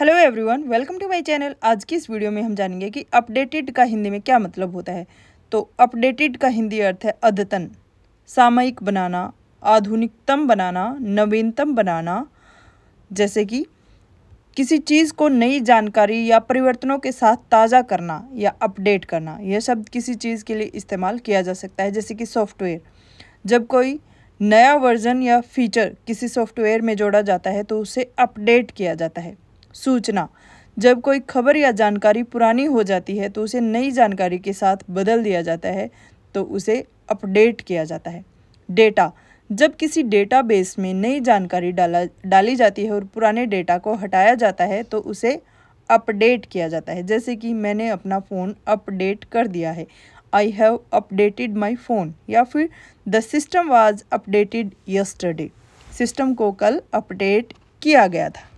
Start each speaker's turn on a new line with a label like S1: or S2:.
S1: hello everyone welcome to my channel आज की इस वीडियो में हम जानेंगे कि अपडेटेड का हिंदी में क्या मतलब होता है तो अपडेटेड का हिंदी अर्थ है अद्यतन सामयिक बनाना आधुनिकतम बनाना नवीनतम बनाना जैसे कि किसी चीज़ को नई जानकारी या परिवर्तनों के साथ ताज़ा करना या अपडेट करना यह शब्द किसी चीज़ के लिए इस्तेमाल किया जा सकता है जैसे कि सॉफ्टवेयर जब कोई नया वर्जन या फीचर किसी सॉफ्टवेयर में जोड़ा जाता है तो उसे अपडेट किया जाता है सूचना जब कोई खबर या जानकारी पुरानी हो जाती है तो उसे नई जानकारी के साथ बदल दिया जाता है तो उसे अपडेट किया जाता है डेटा जब किसी डेटाबेस में नई जानकारी डाला डाली जाती है और पुराने डेटा को हटाया जाता है तो उसे अपडेट किया जाता है जैसे कि मैंने अपना फ़ोन अपडेट कर दिया है I have updated my phone या फिर the system was updated yesterday system को कल अपडेट किया गया था